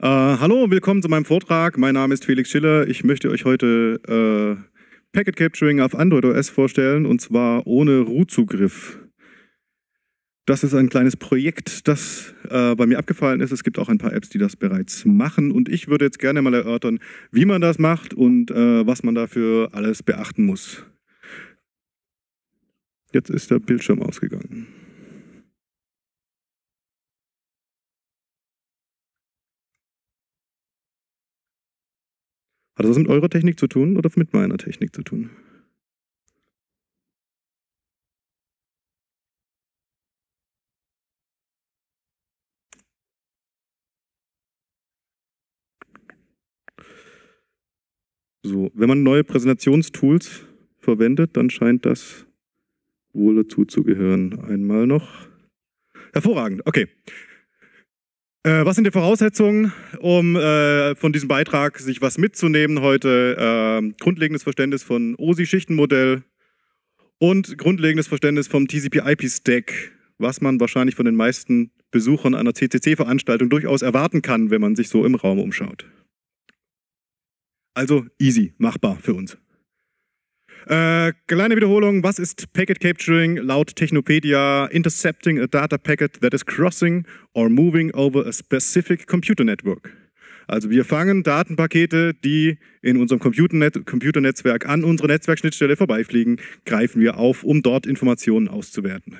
Äh, hallo, willkommen zu meinem Vortrag. Mein Name ist Felix Schiller. Ich möchte euch heute äh, Packet Capturing auf Android OS vorstellen und zwar ohne root Das ist ein kleines Projekt, das äh, bei mir abgefallen ist. Es gibt auch ein paar Apps, die das bereits machen und ich würde jetzt gerne mal erörtern, wie man das macht und äh, was man dafür alles beachten muss. Jetzt ist der Bildschirm ausgegangen. Hat das was mit eurer Technik zu tun oder mit meiner Technik zu tun? So, wenn man neue Präsentationstools verwendet, dann scheint das wohl dazu zu gehören. Einmal noch. Hervorragend, okay. Äh, was sind die Voraussetzungen, um äh, von diesem Beitrag sich was mitzunehmen heute? Äh, grundlegendes Verständnis von OSI-Schichtenmodell und grundlegendes Verständnis vom TCP-IP-Stack, was man wahrscheinlich von den meisten Besuchern einer CCC-Veranstaltung durchaus erwarten kann, wenn man sich so im Raum umschaut. Also easy, machbar für uns. Äh, kleine Wiederholung, was ist Packet Capturing? Laut Technopedia, intercepting a data packet that is crossing or moving over a specific computer network. Also wir fangen Datenpakete, die in unserem Computernet Computernetzwerk an unsere Netzwerkschnittstelle vorbeifliegen, greifen wir auf, um dort Informationen auszuwerten.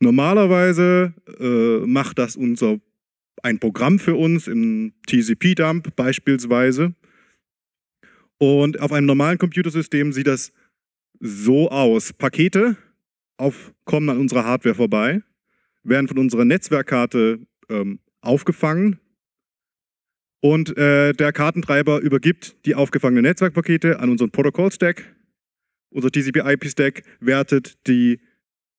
Normalerweise äh, macht das unser, ein Programm für uns im TCP-Dump beispielsweise. Und auf einem normalen Computersystem sieht das so aus. Pakete auf, kommen an unserer Hardware vorbei, werden von unserer Netzwerkkarte ähm, aufgefangen und äh, der Kartentreiber übergibt die aufgefangenen Netzwerkpakete an unseren Protocol-Stack. Unser TCP-IP-Stack wertet die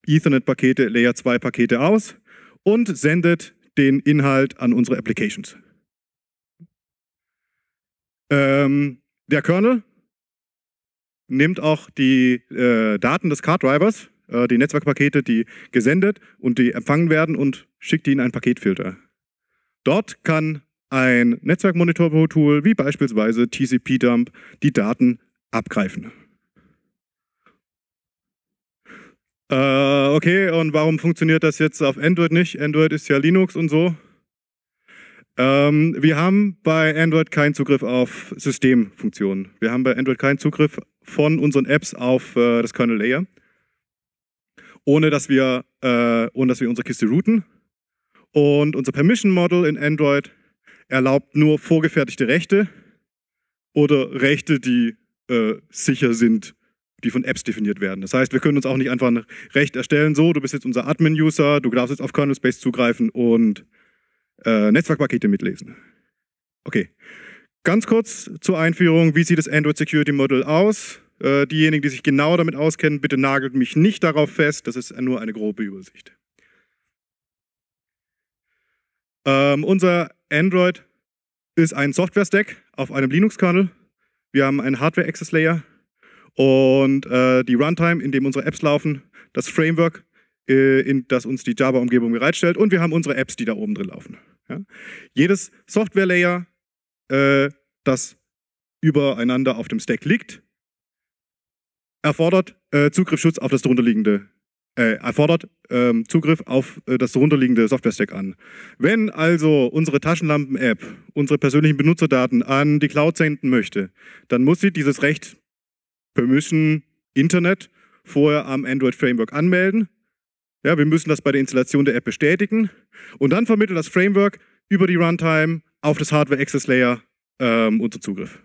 Ethernet-Pakete, Layer 2-Pakete aus und sendet den Inhalt an unsere Applications. Ähm, der Kernel nimmt auch die äh, Daten des Card-Drivers, äh, die Netzwerkpakete, die gesendet und die empfangen werden und schickt die in einen Paketfilter. Dort kann ein Netzwerkmonitor-Tool wie beispielsweise TCP-Dump die Daten abgreifen. Äh, okay, und warum funktioniert das jetzt auf Android nicht? Android ist ja Linux und so. Ähm, wir haben bei Android keinen Zugriff auf Systemfunktionen. Wir haben bei Android keinen Zugriff von unseren Apps auf äh, das Kernel Layer, ohne dass wir, äh, ohne dass wir unsere Kiste routen. Und unser Permission Model in Android erlaubt nur vorgefertigte Rechte oder Rechte, die äh, sicher sind, die von Apps definiert werden. Das heißt, wir können uns auch nicht einfach ein Recht erstellen, so, du bist jetzt unser Admin-User, du darfst jetzt auf Kernel Space zugreifen und äh, Netzwerkpakete mitlesen. Okay, ganz kurz zur Einführung, wie sieht das Android Security Model aus? Äh, diejenigen, die sich genau damit auskennen, bitte nagelt mich nicht darauf fest, das ist nur eine grobe Übersicht. Ähm, unser Android ist ein Software-Stack auf einem Linux-Kernel. Wir haben einen Hardware-Access-Layer und äh, die Runtime, in dem unsere Apps laufen, das Framework, äh, in, das uns die Java-Umgebung bereitstellt. Und wir haben unsere Apps, die da oben drin laufen. Ja? Jedes Software-Layer, äh, das übereinander auf dem Stack liegt, erfordert äh, Zugriffsschutz auf das darunterliegende äh, erfordert ähm, Zugriff auf äh, das darunterliegende Software-Stack an. Wenn also unsere Taschenlampen-App unsere persönlichen Benutzerdaten an die Cloud senden möchte, dann muss sie dieses Recht Permission Internet vorher am Android-Framework anmelden ja, wir müssen das bei der Installation der App bestätigen und dann vermittelt das Framework über die Runtime auf das Hardware Access Layer ähm, unseren Zugriff.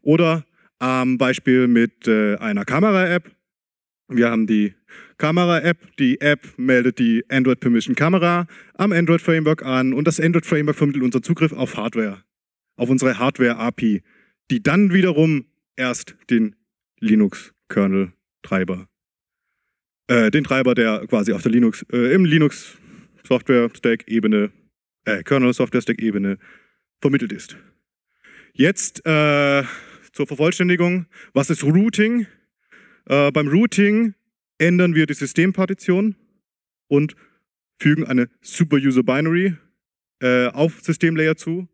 Oder am ähm, Beispiel mit äh, einer Kamera-App. Wir haben die Kamera-App. Die App meldet die Android Permission Kamera am Android Framework an und das Android Framework vermittelt unseren Zugriff auf Hardware, auf unsere Hardware-API, die dann wiederum erst den Linux-Kernel-Treiber äh, den Treiber, der quasi auf der Linux, äh, im Linux Software Stack Ebene, äh, Kernel Software Stack Ebene vermittelt ist. Jetzt äh, zur Vervollständigung. Was ist Routing? Äh, beim Routing ändern wir die Systempartition und fügen eine Super User Binary äh, auf Systemlayer zu,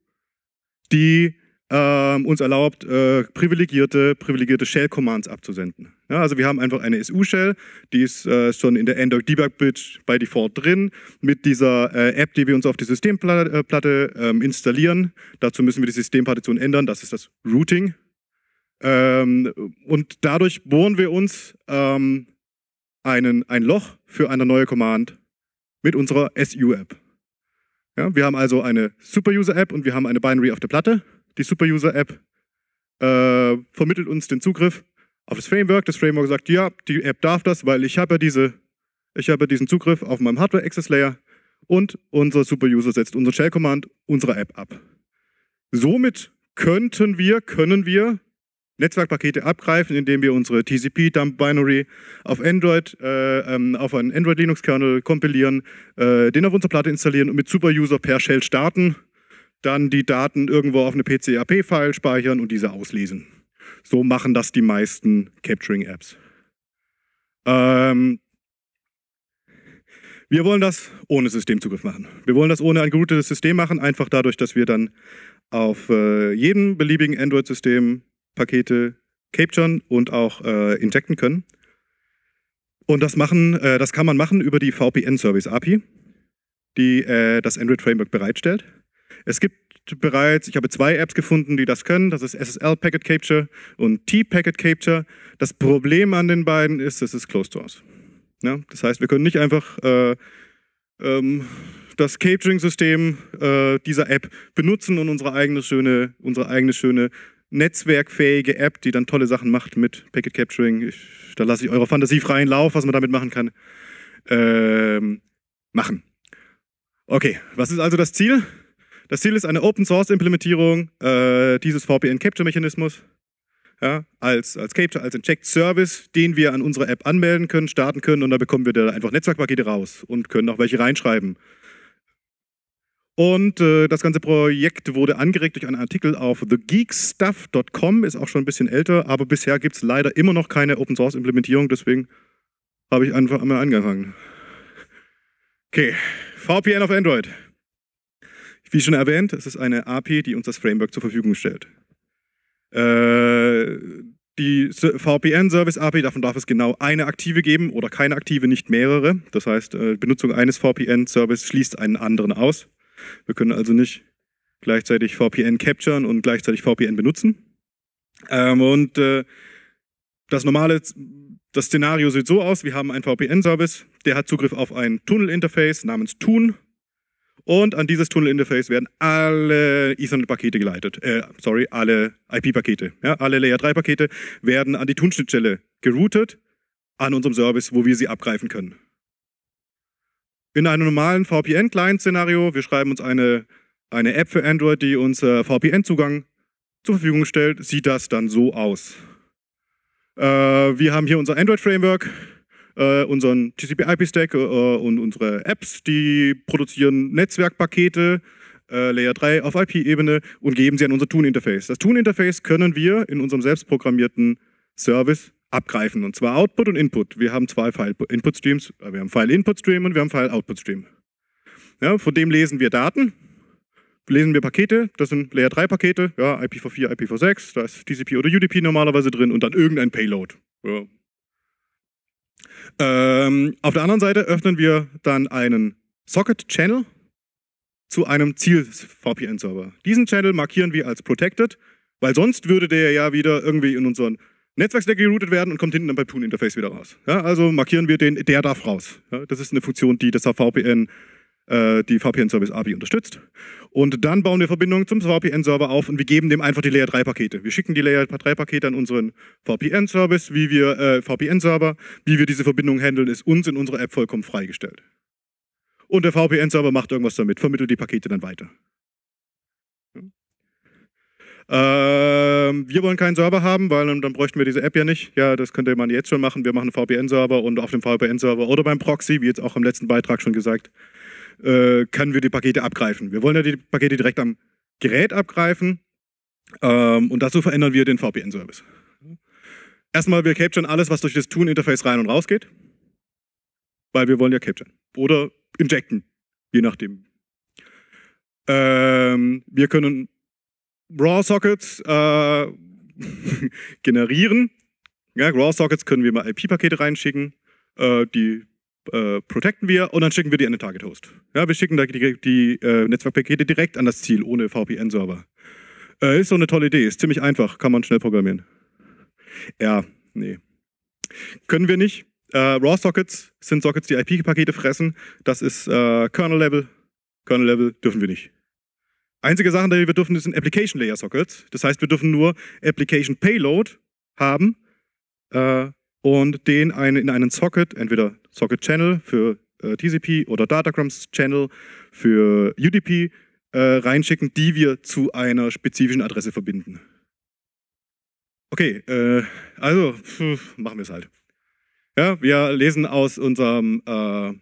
die ähm, uns erlaubt, äh, privilegierte, privilegierte Shell-Commands abzusenden. Ja, also wir haben einfach eine SU-Shell, die ist äh, schon in der Android Debug Bridge bei Default drin, mit dieser äh, App, die wir uns auf die Systemplatte äh, ähm, installieren. Dazu müssen wir die Systempartition ändern, das ist das Routing. Ähm, und dadurch bohren wir uns ähm, einen, ein Loch für eine neue Command mit unserer SU-App. Ja, wir haben also eine Super-User-App und wir haben eine Binary auf der Platte die Superuser-App äh, vermittelt uns den Zugriff auf das Framework. Das Framework sagt, ja, die App darf das, weil ich habe ja diese, ich habe diesen Zugriff auf meinem Hardware-Access-Layer und unser Superuser setzt unser Shell-Command unserer App ab. Somit könnten wir, können wir Netzwerkpakete abgreifen, indem wir unsere TCP-Dump-Binary auf Android, äh, ähm, auf einen Android-Linux-Kernel kompilieren, äh, den auf unserer Platte installieren und mit Superuser per Shell starten dann die Daten irgendwo auf eine PCAP-File speichern und diese auslesen. So machen das die meisten Capturing-Apps. Ähm, wir wollen das ohne Systemzugriff machen. Wir wollen das ohne ein geroutetes System machen, einfach dadurch, dass wir dann auf äh, jedem beliebigen Android-System Pakete capturen und auch äh, injecten können. Und das, machen, äh, das kann man machen über die VPN-Service-API, die äh, das Android-Framework bereitstellt. Es gibt bereits, ich habe zwei Apps gefunden, die das können. Das ist SSL Packet Capture und T Packet Capture. Das Problem an den beiden ist, es ist Closed Source. Ja, das heißt, wir können nicht einfach äh, ähm, das Capturing-System äh, dieser App benutzen und unsere eigene schöne, unsere eigene schöne netzwerkfähige App, die dann tolle Sachen macht mit Packet Capturing. Ich, da lasse ich eure Fantasie freien Lauf, was man damit machen kann. Ähm, machen. Okay, was ist also das Ziel? Das Ziel ist eine Open-Source-Implementierung äh, dieses VPN-Capture-Mechanismus ja, als, als Capture, als Inject Service, den wir an unsere App anmelden können, starten können und dann bekommen wir da einfach Netzwerkpakete raus und können auch welche reinschreiben. Und äh, das ganze Projekt wurde angeregt durch einen Artikel auf thegeekstuff.com, ist auch schon ein bisschen älter, aber bisher gibt es leider immer noch keine Open Source Implementierung, deswegen habe ich einfach einmal angefangen. Okay, VPN auf Android. Wie schon erwähnt, es ist eine API, die uns das Framework zur Verfügung stellt. Äh, die VPN Service API, davon darf es genau eine aktive geben oder keine aktive, nicht mehrere. Das heißt, äh, Benutzung eines VPN Service schließt einen anderen aus. Wir können also nicht gleichzeitig VPN capturen und gleichzeitig VPN benutzen. Ähm, und äh, das normale, das Szenario sieht so aus, wir haben einen VPN Service, der hat Zugriff auf ein Tunnel Interface namens Tun und an dieses Tunnel-Interface werden alle Ethernet-Pakete geleitet. Äh, sorry, alle IP-Pakete. Ja, alle Layer-3-Pakete werden an die Tun-Schnittstelle geroutet an unserem Service, wo wir sie abgreifen können. In einem normalen VPN-Client-Szenario, wir schreiben uns eine, eine App für Android, die uns äh, VPN-Zugang zur Verfügung stellt, sieht das dann so aus. Äh, wir haben hier unser Android-Framework, äh, unseren TCP-IP-Stack äh, und unsere Apps, die produzieren Netzwerkpakete, äh, Layer 3 auf IP-Ebene und geben sie an unser Tune-Interface. Das Tune-Interface können wir in unserem selbstprogrammierten Service abgreifen, und zwar Output und Input. Wir haben zwei File-Input-Streams, äh, wir haben File-Input-Stream und wir haben File-Output-Stream. Ja, von dem lesen wir Daten, lesen wir Pakete, das sind Layer 3 Pakete, ja, IPv4, IPv6, da ist TCP oder UDP normalerweise drin und dann irgendein Payload. Ja, ähm, auf der anderen Seite öffnen wir dann einen Socket-Channel zu einem Ziel-VPN-Server. Diesen Channel markieren wir als Protected, weil sonst würde der ja wieder irgendwie in unseren Netzwerkstack geroutet werden und kommt hinten dann bei interface wieder raus. Ja, also markieren wir den, der darf raus. Ja, das ist eine Funktion, die das VPN äh, die VPN-Service API unterstützt. Und dann bauen wir Verbindungen zum VPN-Server auf und wir geben dem einfach die Layer 3-Pakete. Wir schicken die Layer 3-Pakete an unseren VPN-Service, wie wir äh, VPN-Server, wie wir diese Verbindung handeln, ist uns in unserer App vollkommen freigestellt. Und der VPN-Server macht irgendwas damit, vermittelt die Pakete dann weiter. Ähm, wir wollen keinen Server haben, weil dann bräuchten wir diese App ja nicht. Ja, das könnte man jetzt schon machen. Wir machen einen VPN-Server und auf dem VPN-Server oder beim Proxy, wie jetzt auch im letzten Beitrag schon gesagt, äh, können wir die Pakete abgreifen. Wir wollen ja die Pakete direkt am Gerät abgreifen ähm, und dazu verändern wir den VPN-Service. Erstmal, wir capturen alles, was durch das Tune-Interface rein und raus geht, weil wir wollen ja capturen oder injecten, je nachdem. Ähm, wir können RAW-Sockets äh, generieren. Ja, RAW-Sockets können wir mal IP-Pakete reinschicken, äh, die äh, protecten wir und dann schicken wir die an den Target Host. Ja, wir schicken da die, die äh, Netzwerkpakete direkt an das Ziel ohne VPN-Server. Äh, ist so eine tolle Idee, ist ziemlich einfach, kann man schnell programmieren. Ja, nee. Können wir nicht. Äh, Raw Sockets sind Sockets, die IP-Pakete fressen. Das ist äh, Kernel-Level. Kernel-Level dürfen wir nicht. Einzige Sachen, die wir dürfen, sind Application Layer Sockets. Das heißt, wir dürfen nur Application Payload haben äh, und den eine, in einen Socket, entweder Socket Channel für äh, TCP oder Datagrams Channel für UDP äh, reinschicken, die wir zu einer spezifischen Adresse verbinden. Okay, äh, also pf, machen wir es halt. Ja, wir lesen aus unserem äh,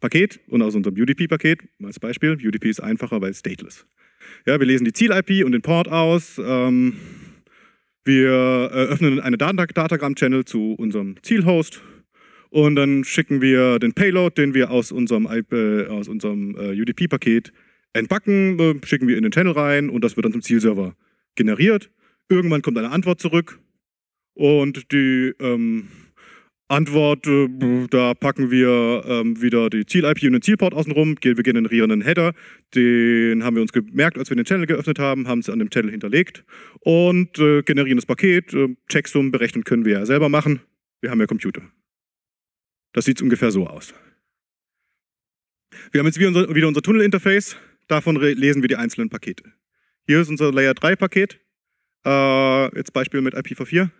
Paket und aus unserem UDP-Paket, als Beispiel, UDP ist einfacher, weil es stateless. Ja, wir lesen die Ziel-IP und den Port aus. Ähm, wir äh, öffnen eine datagram channel zu unserem Zielhost und dann schicken wir den Payload, den wir aus unserem, äh, unserem äh, UDP-Paket entbacken, äh, schicken wir in den Channel rein und das wird dann zum Zielserver generiert. Irgendwann kommt eine Antwort zurück und die ähm, Antwort, äh, da packen wir ähm, wieder die Ziel-IP und den Zielport außenrum, wir generieren einen Header, den haben wir uns gemerkt, als wir den Channel geöffnet haben, haben es an dem Channel hinterlegt und äh, generieren das Paket, äh, Checksum berechnen können wir ja selber machen, wir haben ja Computer. Das sieht ungefähr so aus. Wir haben jetzt wieder unser, wieder unser Tunnel-Interface, davon lesen wir die einzelnen Pakete. Hier ist unser Layer 3 Paket, äh, jetzt Beispiel mit IPv4.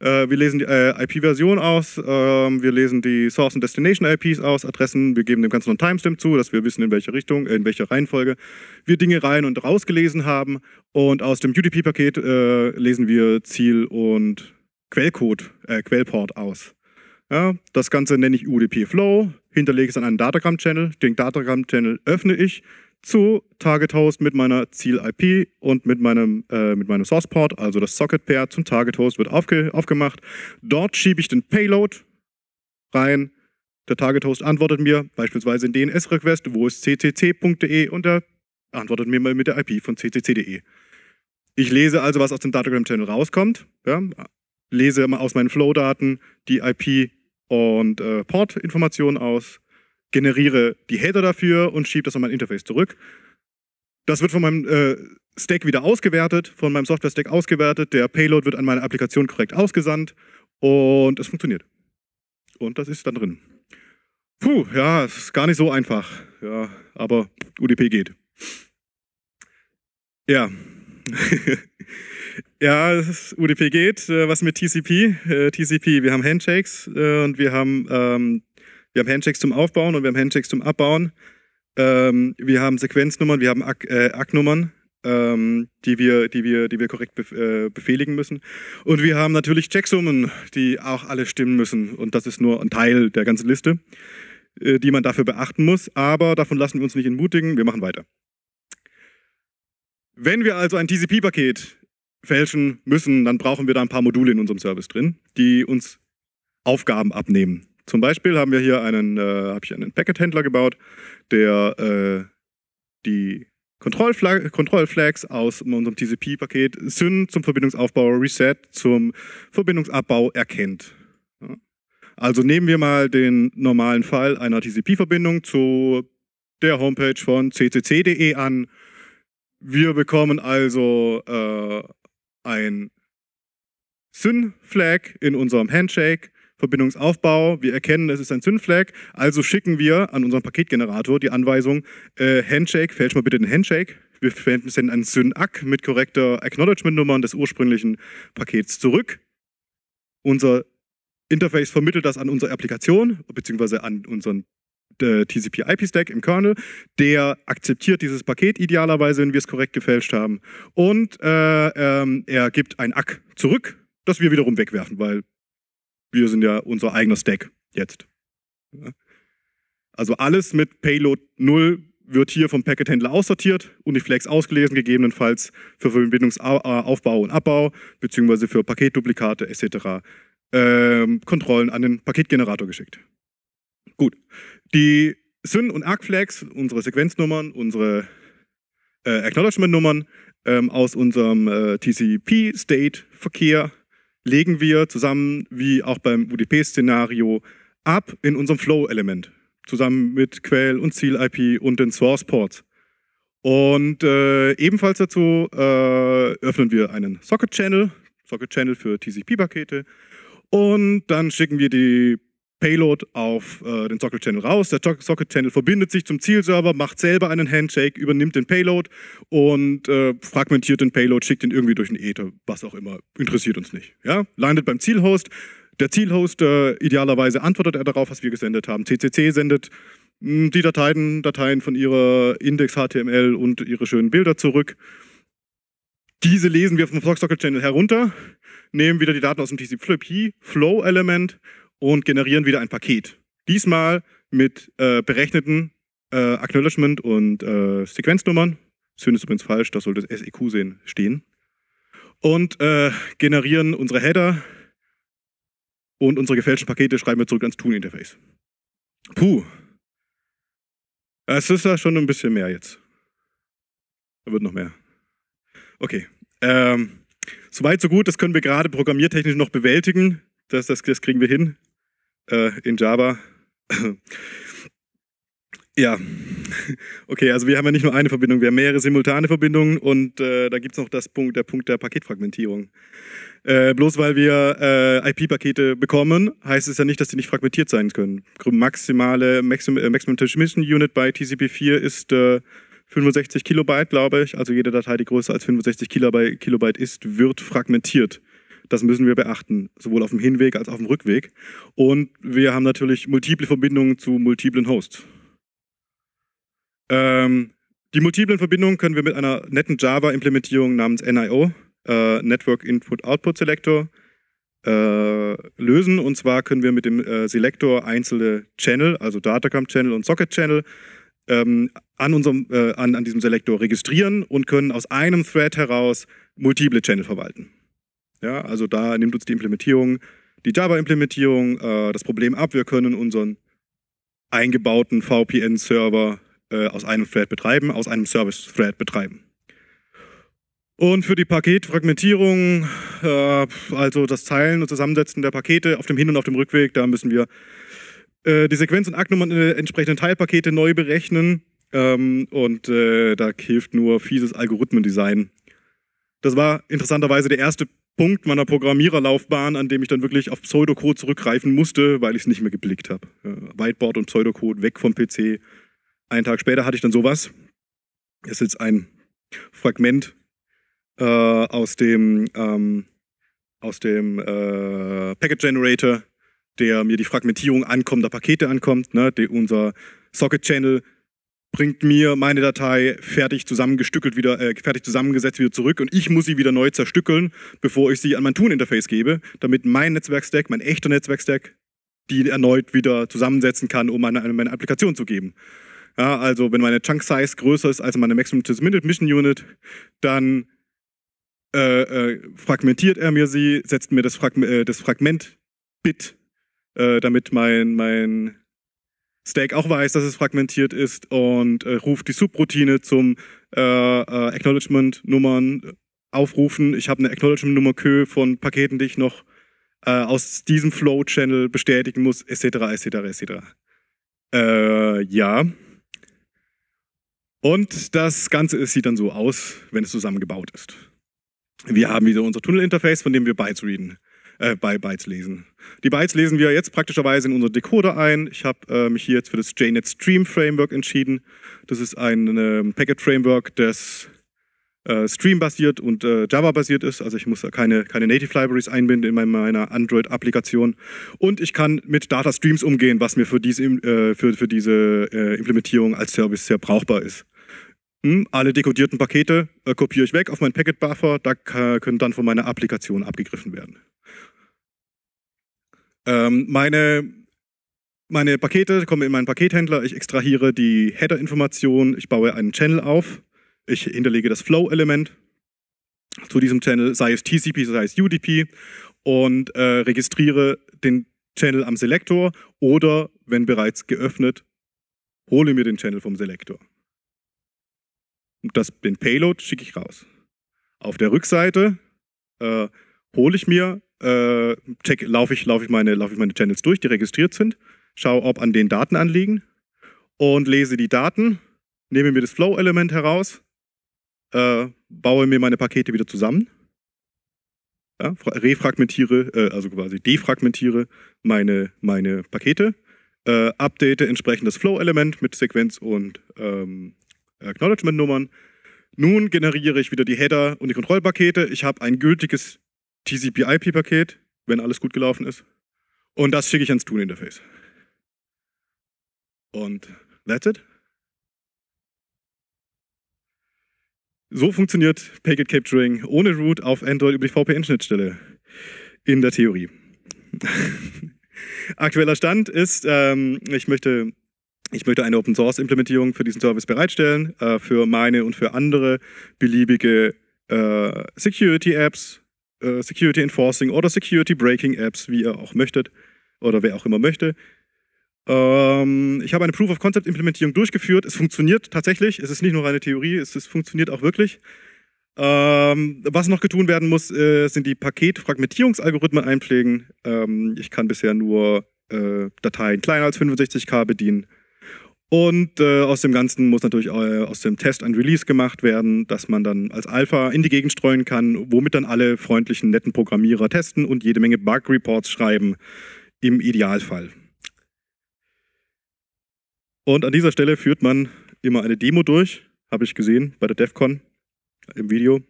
Äh, wir lesen die äh, IP-Version aus, ähm, wir lesen die Source- und Destination-IPs aus, Adressen, wir geben dem Ganzen einen Timestamp zu, dass wir wissen, in welche Richtung, in welcher Reihenfolge wir Dinge rein und rausgelesen haben. Und aus dem UDP-Paket äh, lesen wir Ziel und Quellcode, äh, Quellport aus. Ja, das Ganze nenne ich UDP Flow, hinterlege es an einen Datagram-Channel, den Datagram-Channel öffne ich, zu Target Host mit meiner Ziel-IP und mit meinem, äh, mit meinem Source Port, also das Socket Pair zum Target Host wird aufge aufgemacht. Dort schiebe ich den Payload rein. Der Target Host antwortet mir beispielsweise in DNS-Request, wo ist ccc.de und er antwortet mir mal mit der IP von ccc.de. Ich lese also, was aus dem Datagram-Channel rauskommt, ja, lese aus meinen Flow-Daten die IP und äh, Port-Informationen aus generiere die Header dafür und schiebe das an mein Interface zurück. Das wird von meinem äh, Stack wieder ausgewertet, von meinem Software-Stack ausgewertet. Der Payload wird an meine Applikation korrekt ausgesandt und es funktioniert. Und das ist dann drin. Puh, ja, ist gar nicht so einfach. Ja, aber UDP geht. Ja. ja, UDP geht. Äh, was mit TCP? Äh, TCP, wir haben Handshakes äh, und wir haben ähm, wir haben Handshakes zum Aufbauen und wir haben Handshakes zum Abbauen. Ähm, wir haben Sequenznummern, wir haben ACK-Nummern, äh, ähm, die, wir, die, wir, die wir korrekt bef äh, befehligen müssen. Und wir haben natürlich Checksummen, die auch alle stimmen müssen. Und das ist nur ein Teil der ganzen Liste, äh, die man dafür beachten muss. Aber davon lassen wir uns nicht entmutigen, wir machen weiter. Wenn wir also ein TCP-Paket fälschen müssen, dann brauchen wir da ein paar Module in unserem Service drin, die uns Aufgaben abnehmen. Zum Beispiel haben wir hier einen, äh, habe ich einen Packet-Händler gebaut, der äh, die Kontrollflag Kontrollflags aus unserem TCP-Paket Syn zum Verbindungsaufbau, Reset zum Verbindungsabbau erkennt. Also nehmen wir mal den normalen Fall einer TCP-Verbindung zu der Homepage von ccc.de an. Wir bekommen also äh, ein Syn-Flag in unserem Handshake Verbindungsaufbau, wir erkennen, es ist ein Zündfleck, also schicken wir an unseren Paketgenerator die Anweisung, äh, Handshake, fälsch mal bitte den Handshake, wir senden einen SYN-ACK mit korrekter Acknowledgement-Nummer des ursprünglichen Pakets zurück. Unser Interface vermittelt das an unsere Applikation, beziehungsweise an unseren äh, TCP-IP-Stack im Kernel. Der akzeptiert dieses Paket idealerweise, wenn wir es korrekt gefälscht haben. Und äh, ähm, er gibt ein ACK zurück, das wir wiederum wegwerfen, weil wir sind ja unser eigener Stack jetzt. Also alles mit Payload 0 wird hier vom Packet-Händler aussortiert und die Flex ausgelesen, gegebenenfalls für Verbindungsaufbau und Abbau, beziehungsweise für Paketduplikate etc. Ähm, Kontrollen an den Paketgenerator geschickt. Gut. Die Syn- und Arc-Flags, unsere Sequenznummern, unsere äh, Acknowledgement-Nummern ähm, aus unserem äh, TCP-State-Verkehr legen wir zusammen, wie auch beim UDP-Szenario, ab in unserem Flow-Element, zusammen mit Quell- und Ziel-IP und den Source-Ports. Und äh, ebenfalls dazu äh, öffnen wir einen Socket-Channel, Socket-Channel für TCP-Pakete, und dann schicken wir die Payload auf äh, den Socket Channel raus. Der Socket Channel verbindet sich zum Zielserver, macht selber einen Handshake, übernimmt den Payload und äh, fragmentiert den Payload, schickt ihn irgendwie durch den Ether, was auch immer. Interessiert uns nicht. Ja? Landet beim Zielhost. Der Zielhost, äh, idealerweise antwortet er darauf, was wir gesendet haben. CCC sendet mh, hm, die Dateien, Dateien von ihrer Index-HTML und ihre schönen Bilder zurück. Diese lesen wir vom Socket Channel herunter, nehmen wieder die Daten aus dem TCP-Flow-Element und generieren wieder ein Paket. Diesmal mit äh, berechneten äh, Acknowledgement und äh, Sequenznummern. Syn ist übrigens falsch, da soll das SEQ sehen, stehen. Und äh, generieren unsere Header und unsere gefälschten Pakete schreiben wir zurück ans Tool-Interface. Puh. Es ist ja schon ein bisschen mehr jetzt. Da wird noch mehr. Okay. Ähm, Soweit, so gut. Das können wir gerade programmiertechnisch noch bewältigen. Das, das, das kriegen wir hin äh, in Java. ja, okay, also wir haben ja nicht nur eine Verbindung, wir haben mehrere simultane Verbindungen und äh, da gibt es noch das Punkt, der Punkt der Paketfragmentierung. Äh, bloß weil wir äh, IP-Pakete bekommen, heißt es ja nicht, dass die nicht fragmentiert sein können. Maximale Maxim, äh, Maximum Transmission Unit bei TCP4 ist äh, 65 Kilobyte, glaube ich. Also jede Datei, die größer als 65 Kilobyte, ist, wird fragmentiert. Das müssen wir beachten, sowohl auf dem Hinweg als auch auf dem Rückweg. Und wir haben natürlich multiple Verbindungen zu multiplen Hosts. Ähm, die multiplen Verbindungen können wir mit einer netten Java-Implementierung namens NIO, äh, Network Input Output Selector, äh, lösen. Und zwar können wir mit dem äh, Selektor einzelne Channel, also Datacamp Channel und Socket Channel, ähm, an, unserem, äh, an, an diesem Selektor registrieren und können aus einem Thread heraus multiple Channel verwalten. Ja, also da nimmt uns die Implementierung, die Java-Implementierung äh, das Problem ab. Wir können unseren eingebauten VPN-Server äh, aus einem Thread betreiben, aus einem Service-Thread betreiben. Und für die Paketfragmentierung, äh, also das Teilen und Zusammensetzen der Pakete auf dem Hin- und auf dem Rückweg, da müssen wir äh, die Sequenz und Aktnummern der äh, entsprechenden Teilpakete neu berechnen. Ähm, und äh, da hilft nur fieses Algorithmendesign. Das war interessanterweise der erste Punkt meiner Programmiererlaufbahn, an dem ich dann wirklich auf Pseudocode zurückgreifen musste, weil ich es nicht mehr geblickt habe. Whiteboard und Pseudocode weg vom PC. Einen Tag später hatte ich dann sowas. Das ist jetzt ein Fragment äh, aus dem, ähm, aus dem äh, Packet Generator, der mir die Fragmentierung ankommender Pakete ankommt. Ne? Die, unser Socket Channel bringt mir meine Datei fertig zusammengestückelt wieder, äh, fertig zusammengesetzt wieder zurück und ich muss sie wieder neu zerstückeln, bevor ich sie an mein Tun-Interface gebe, damit mein Netzwerkstack, mein echter Netzwerkstack, die erneut wieder zusammensetzen kann, um meine, meine Applikation zu geben. Ja, also wenn meine Chunk Size größer ist als meine Maximum Transmitted Unit, dann äh, äh, fragmentiert er mir sie, setzt mir das, Frag äh, das Fragment Bit, äh, damit mein, mein Stack auch weiß, dass es fragmentiert ist und äh, ruft die Subroutine zum äh, äh, Acknowledgement-Nummern äh, aufrufen. Ich habe eine Acknowledgement-Nummer Kö von Paketen, die ich noch äh, aus diesem Flow-Channel bestätigen muss, etc., etc., etc. Äh, ja. Und das Ganze sieht dann so aus, wenn es zusammengebaut ist. Wir haben wieder unser Tunnel-Interface, von dem wir Bytes reden äh, bei Bytes lesen. Die Bytes lesen wir jetzt praktischerweise in unsere Decoder ein. Ich habe äh, mich hier jetzt für das JNet Stream Framework entschieden. Das ist ein äh, Packet Framework, das äh, Stream-basiert und äh, Java-basiert ist. Also ich muss da keine, keine Native Libraries einbinden in meiner Android-Applikation. Und ich kann mit Data Streams umgehen, was mir für diese, äh, für, für diese Implementierung als Service sehr brauchbar ist. Hm, alle dekodierten Pakete äh, kopiere ich weg auf meinen Packet-Buffer, da können dann von meiner Applikation abgegriffen werden. Ähm, meine, meine Pakete kommen in meinen Pakethändler, ich extrahiere die Header-Information, ich baue einen Channel auf, ich hinterlege das Flow-Element zu diesem Channel, sei es TCP, sei es UDP, und äh, registriere den Channel am Selektor oder, wenn bereits geöffnet, hole mir den Channel vom Selektor. das, den Payload schicke ich raus. Auf der Rückseite äh, hole ich mir äh, laufe ich, lauf ich, meine, lauf ich meine Channels durch, die registriert sind, schaue, ob an den Daten anliegen und lese die Daten, nehme mir das Flow-Element heraus, äh, baue mir meine Pakete wieder zusammen, ja, refragmentiere, äh, also quasi defragmentiere meine, meine Pakete, äh, update entsprechend das Flow-Element mit Sequenz und ähm, Acknowledgement-Nummern. Nun generiere ich wieder die Header und die Kontrollpakete. Ich habe ein gültiges TCP-IP-Paket, wenn alles gut gelaufen ist. Und das schicke ich ans Tune-Interface. Und that's it. So funktioniert Packet Capturing ohne Root auf Android über die VPN-Schnittstelle. In der Theorie. Aktueller Stand ist, ähm, ich, möchte, ich möchte eine Open-Source-Implementierung für diesen Service bereitstellen, äh, für meine und für andere beliebige äh, Security-Apps, äh, Security Enforcing oder Security Breaking Apps, wie ihr auch möchtet oder wer auch immer möchte. Ähm, ich habe eine Proof of Concept Implementierung durchgeführt. Es funktioniert tatsächlich. Es ist nicht nur eine Theorie, es, es funktioniert auch wirklich. Ähm, was noch getan werden muss, äh, sind die Paketfragmentierungsalgorithmen einpflegen. Ähm, ich kann bisher nur äh, Dateien kleiner als 65k bedienen. Und äh, aus dem Ganzen muss natürlich äh, aus dem Test ein Release gemacht werden, dass man dann als Alpha in die Gegend streuen kann, womit dann alle freundlichen, netten Programmierer testen und jede Menge Bug-Reports schreiben, im Idealfall. Und an dieser Stelle führt man immer eine Demo durch, habe ich gesehen bei der DEFCON im Video.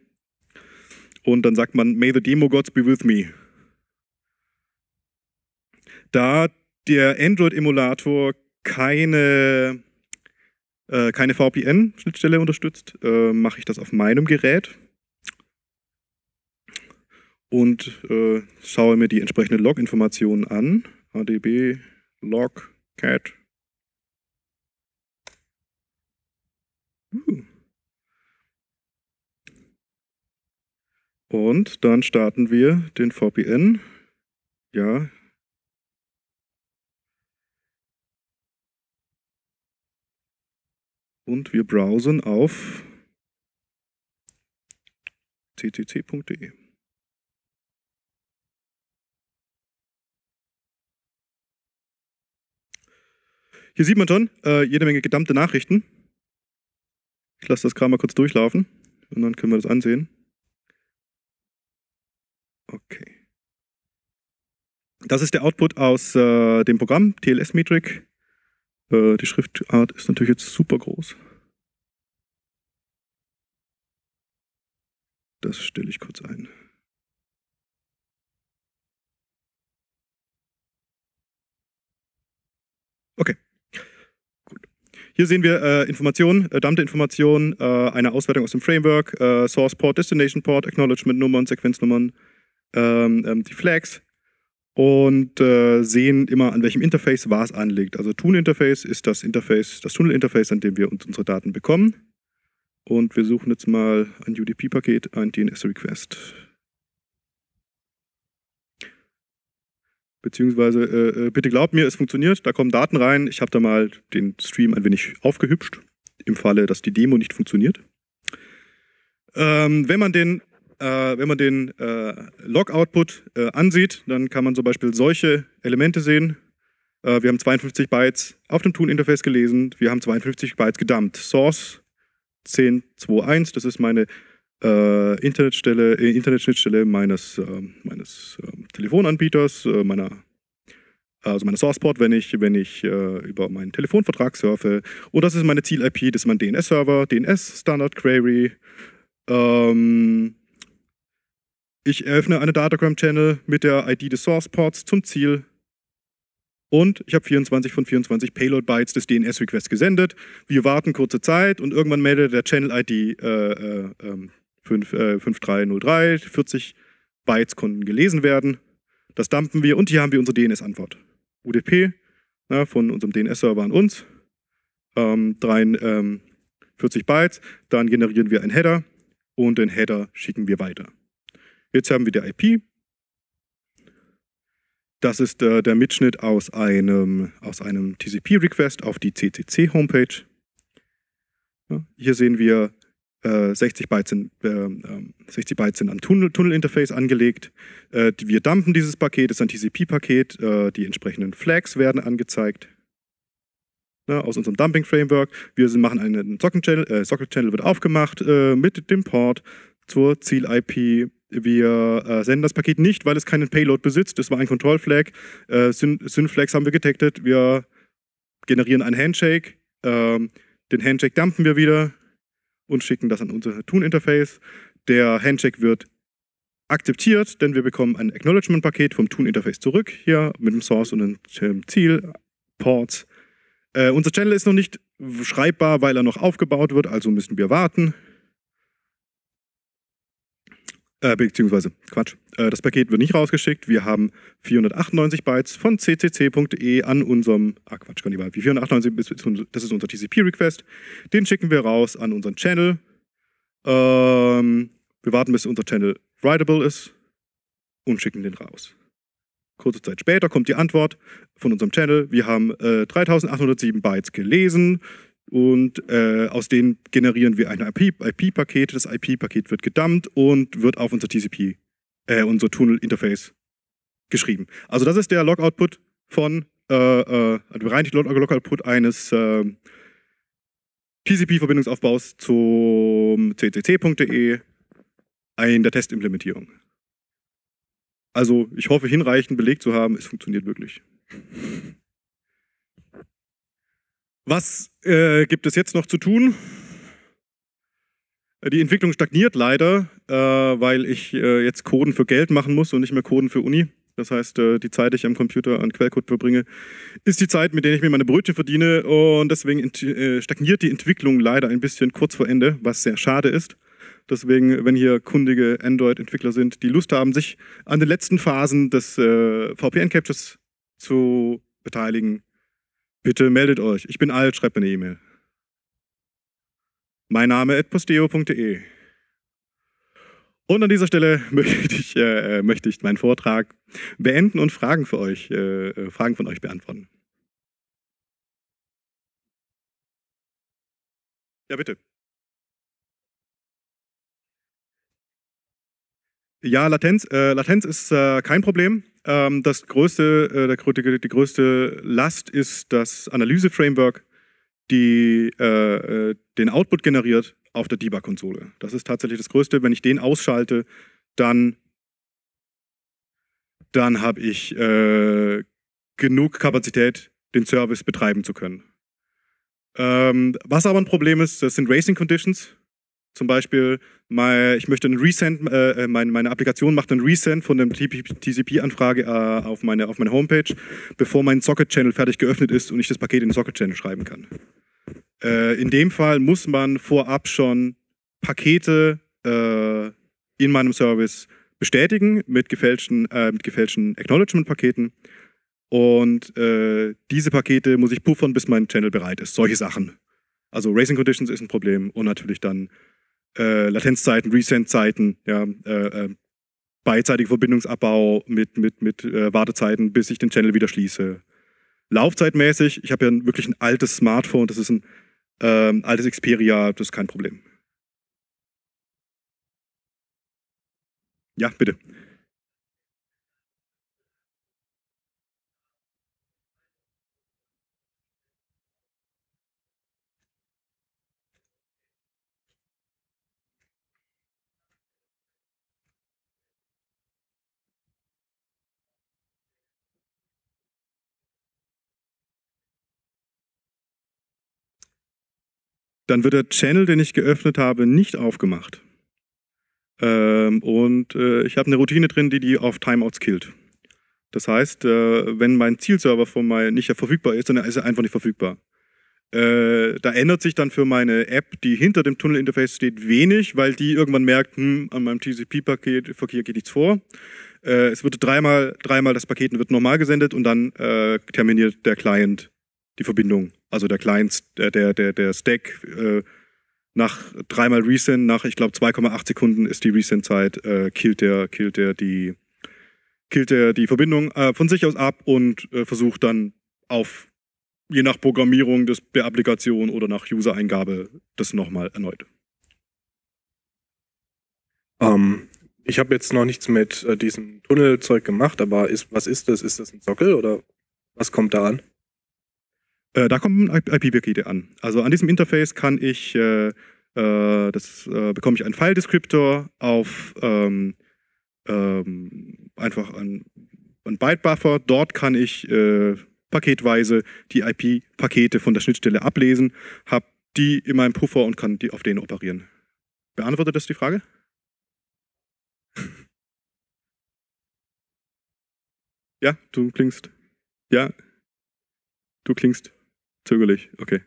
Und dann sagt man, May the Demo Gods be with me. Da der Android-Emulator keine, äh, keine VPN-Schnittstelle unterstützt, äh, mache ich das auf meinem Gerät und äh, schaue mir die entsprechenden Log-Informationen an. HDB, Log, Cat. Und dann starten wir den VPN. Ja, Und wir browsen auf ccc.de. Hier sieht man schon äh, jede Menge gedammte Nachrichten. Ich lasse das gerade mal kurz durchlaufen und dann können wir das ansehen. Okay. Das ist der Output aus äh, dem Programm TLS-Metric. Äh, die Schriftart ist natürlich jetzt super groß. Das stelle ich kurz ein. Okay. Hier sehen wir äh, Informationen, äh, dumpte Informationen, äh, eine Auswertung aus dem Framework, äh, Source Port, Destination Port, Acknowledgement Nummern, Sequenznummern, ähm, ähm, die Flags, und äh, sehen immer, an welchem Interface was anliegt. Also Tun-Interface ist das Interface, das Tunnel-Interface, an dem wir uns unsere Daten bekommen. Und wir suchen jetzt mal ein UDP-Paket, ein DNS-Request. Beziehungsweise, äh, äh, bitte glaubt mir, es funktioniert, da kommen Daten rein. Ich habe da mal den Stream ein wenig aufgehübscht, im Falle, dass die Demo nicht funktioniert. Ähm, wenn man den äh, wenn man den äh, Log-Output äh, ansieht, dann kann man zum Beispiel solche Elemente sehen. Äh, wir haben 52 Bytes auf dem Tool-Interface gelesen, wir haben 52 Bytes gedumpt. Source 10.2.1, das ist meine äh, Internetstelle, äh, Internetschnittstelle meines, meines ähm, Telefonanbieters, meiner also meine Sourceport, wenn ich, wenn ich äh, über meinen Telefonvertrag surfe. Und das ist meine Ziel-IP, das ist mein DNS-Server, DNS-Standard-Query. Ähm, ich eröffne eine Datagram-Channel mit der ID des Source-Ports zum Ziel. Und ich habe 24 von 24 Payload-Bytes des DNS-Requests gesendet. Wir warten kurze Zeit und irgendwann meldet der Channel-ID äh, äh, 5, ähm, äh, 5303, 40 Bytes konnten gelesen werden. Das dumpen wir und hier haben wir unsere DNS-Antwort. UDP na, ne, von unserem DNS-Server an uns. Ähm, 43 ähm, Bytes. Dann generieren wir einen Header und den Header schicken wir weiter. Jetzt haben wir die IP. Das ist äh, der Mitschnitt aus einem, aus einem TCP-Request auf die CCC-Homepage. Ja, hier sehen wir, äh, 60 Bytes sind, äh, 60 ähm, Bytes sind an Tunnel, Tunnelinterface angelegt. Äh, wir dumpen dieses Paket, das ist ein TCP-Paket. Äh, die entsprechenden Flags werden angezeigt. Na, aus unserem Dumping-Framework. Wir machen einen Socket-Channel, äh, Socket-Channel wird aufgemacht mit dem Port zur Ziel-IP wir äh, senden das Paket nicht, weil es keinen Payload besitzt. Das war ein Control Flag. Äh, Syn haben wir getaggt. Wir generieren einen Handshake. Ähm, den Handshake dumpen wir wieder und schicken das an unser Toon-Interface. Der Handshake wird akzeptiert, denn wir bekommen ein Acknowledgement-Paket vom Toon-Interface zurück, hier mit dem Source und dem Ziel, Ports. Äh, unser Channel ist noch nicht schreibbar, weil er noch aufgebaut wird, also müssen wir warten. Äh, beziehungsweise, Quatsch. Äh, das Paket wird nicht rausgeschickt. Wir haben 498 Bytes von ccc.de an unserem. Ah, Quatsch, kann ich mal. 498, das ist unser TCP-Request. Den schicken wir raus an unseren Channel. Ähm, wir warten, bis unser Channel writable ist und schicken den raus. Kurze Zeit später kommt die Antwort von unserem Channel. Wir haben äh, 3807 Bytes gelesen und äh, aus denen generieren wir ein IP-Paket. IP das IP-Paket wird gedumpt und wird auf unser TCP, äh, unser Tunnel-Interface geschrieben. Also das ist der Log-Output von, äh, äh, also bereinigt Log-Output eines äh, TCP-Verbindungsaufbaus zum ccc.de in der Testimplementierung. Also ich hoffe hinreichend belegt zu haben, es funktioniert wirklich. Was äh, gibt es jetzt noch zu tun? Äh, die Entwicklung stagniert leider, äh, weil ich äh, jetzt Coden für Geld machen muss und nicht mehr Coden für Uni. Das heißt, äh, die Zeit, die ich am Computer an Quellcode verbringe, ist die Zeit, mit der ich mir meine Brötchen verdiene. Und deswegen äh, stagniert die Entwicklung leider ein bisschen kurz vor Ende, was sehr schade ist. Deswegen, wenn hier kundige Android-Entwickler sind, die Lust haben, sich an den letzten Phasen des äh, VPN-Captures zu beteiligen, Bitte meldet euch. Ich bin alt, schreibt mir eine E-Mail. Mein Name ist posteo.de. Und an dieser Stelle möchte ich, äh, äh, möchte ich meinen Vortrag beenden und Fragen für euch, äh, äh, Fragen von euch beantworten. Ja, bitte. Ja, Latenz, äh, Latenz ist äh, kein Problem. Ähm, das größte, äh, der, die größte Last ist das Analyse-Framework, die äh, äh den Output generiert auf der Debug-Konsole. Das ist tatsächlich das Größte. Wenn ich den ausschalte, dann, dann habe ich äh, genug Kapazität, den Service betreiben zu können. Ähm, was aber ein Problem ist, das sind Racing Conditions zum Beispiel, mein, ich möchte einen Resend, äh, äh meine, meine Applikation macht einen Resend von der TCP-Anfrage äh, auf, meine, auf meine Homepage, bevor mein Socket-Channel fertig geöffnet ist und ich das Paket in den Socket-Channel schreiben kann. Äh, in dem Fall muss man vorab schon Pakete äh, in meinem Service bestätigen mit gefälschten, äh, mit gefälschten Acknowledgement-Paketen. Und diese Pakete muss ich puffern, bis mein Channel bereit ist. Solche Sachen. Also Racing Conditions ist ein Problem und natürlich dann äh, Latenzzeiten, Resend-Zeiten, ja, äh, äh, beidseitiger Verbindungsabbau mit, mit, mit äh, Wartezeiten, bis ich den Channel wieder schließe. Laufzeitmäßig, ich habe ja wirklich ein altes Smartphone, das ist ein ähm, altes Xperia, das ist kein Problem. Ja, bitte. Dann wird der Channel, den ich geöffnet habe, nicht aufgemacht. Ähm, und äh, ich habe eine Routine drin, die die auf Timeouts killt. Das heißt, äh, wenn mein Zielserver von mein, nicht verfügbar ist, dann ist er einfach nicht verfügbar. Äh, da ändert sich dann für meine App, die hinter dem Tunnel-Interface steht, wenig, weil die irgendwann merkt, hm, an meinem TCP-Paket Verkehr geht nichts vor. Äh, es wird dreimal, dreimal das Paket wird nochmal gesendet und dann äh, terminiert der Client die Verbindung also der kleinen, der, der, der Stack, äh, nach dreimal Resend, nach ich glaube 2,8 Sekunden ist die Resend-Zeit, äh, killt der, killt der die, killt der die Verbindung äh, von sich aus ab und äh, versucht dann auf je nach Programmierung des, der Applikation oder nach User-Eingabe das nochmal erneut. Ähm, ich habe jetzt noch nichts mit äh, diesem Tunnelzeug gemacht, aber ist, was ist das? Ist das ein Sockel oder was kommt da an? Äh, da kommen IP-Pakete an. Also an diesem Interface kann ich, äh, äh das äh, bekomme ich einen File-Descriptor auf ähm, ähm, einfach einen, einen Byte-Buffer. Dort kann ich äh, paketweise die IP-Pakete von der Schnittstelle ablesen, habe die in meinem Puffer und kann die auf denen operieren. Beantwortet das die Frage? Ja, du klingst. Ja, du klingst Zögerlich, okay.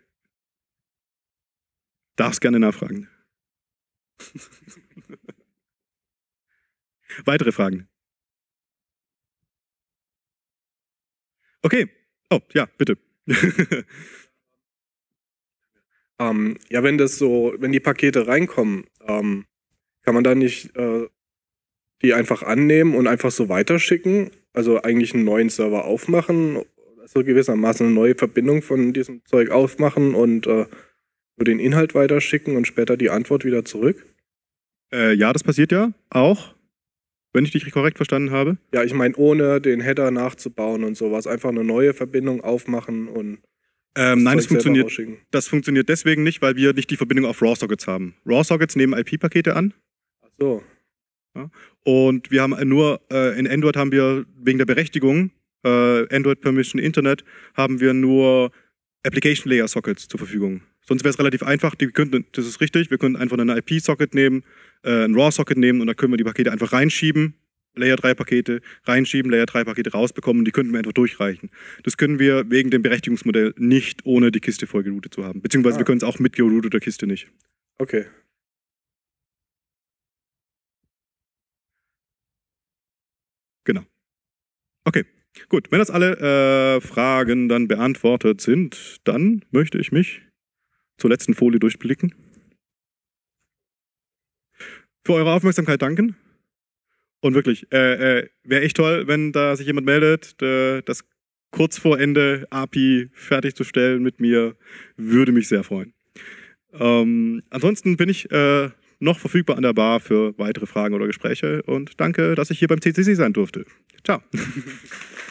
Darfst gerne nachfragen. Weitere Fragen? Okay. Oh, ja, bitte. ähm, ja, wenn das so, wenn die Pakete reinkommen, ähm, kann man da nicht äh, die einfach annehmen und einfach so weiterschicken? Also eigentlich einen neuen Server aufmachen so gewissermaßen eine neue Verbindung von diesem Zeug aufmachen und äh, nur den Inhalt weiterschicken und später die Antwort wieder zurück? Äh, ja, das passiert ja auch, wenn ich dich korrekt verstanden habe. Ja, ich meine, ohne den Header nachzubauen und sowas, einfach eine neue Verbindung aufmachen und. Ähm, das nein, das funktioniert, das funktioniert deswegen nicht, weil wir nicht die Verbindung auf RAW-Sockets haben. RAW-Sockets nehmen IP-Pakete an. Ach so. Ja, und wir haben nur, äh, in Android haben wir wegen der Berechtigung äh, Android Permission Internet haben wir nur Application Layer Sockets zur Verfügung. Sonst wäre es relativ einfach. Die könnten, das ist richtig, wir könnten einfach eine IP-Socket nehmen, äh, ein RAW-Socket nehmen und dann können wir die Pakete einfach reinschieben, Layer 3 Pakete reinschieben, Layer 3 Pakete rausbekommen und die könnten wir einfach durchreichen. Das können wir wegen dem Berechtigungsmodell nicht, ohne die Kiste voll geroutet zu haben. Beziehungsweise ah. wir können es auch mit gerouteter Kiste nicht. Okay. Genau. Okay. Gut, wenn das alle äh, Fragen dann beantwortet sind, dann möchte ich mich zur letzten Folie durchblicken. Für eure Aufmerksamkeit danken. Und wirklich, äh, äh, wäre echt toll, wenn da sich jemand meldet, äh, das kurz vor Ende API fertigzustellen mit mir, würde mich sehr freuen. Ähm, ansonsten bin ich äh, noch verfügbar an der Bar für weitere Fragen oder Gespräche und danke, dass ich hier beim CCC sein durfte. Ciao.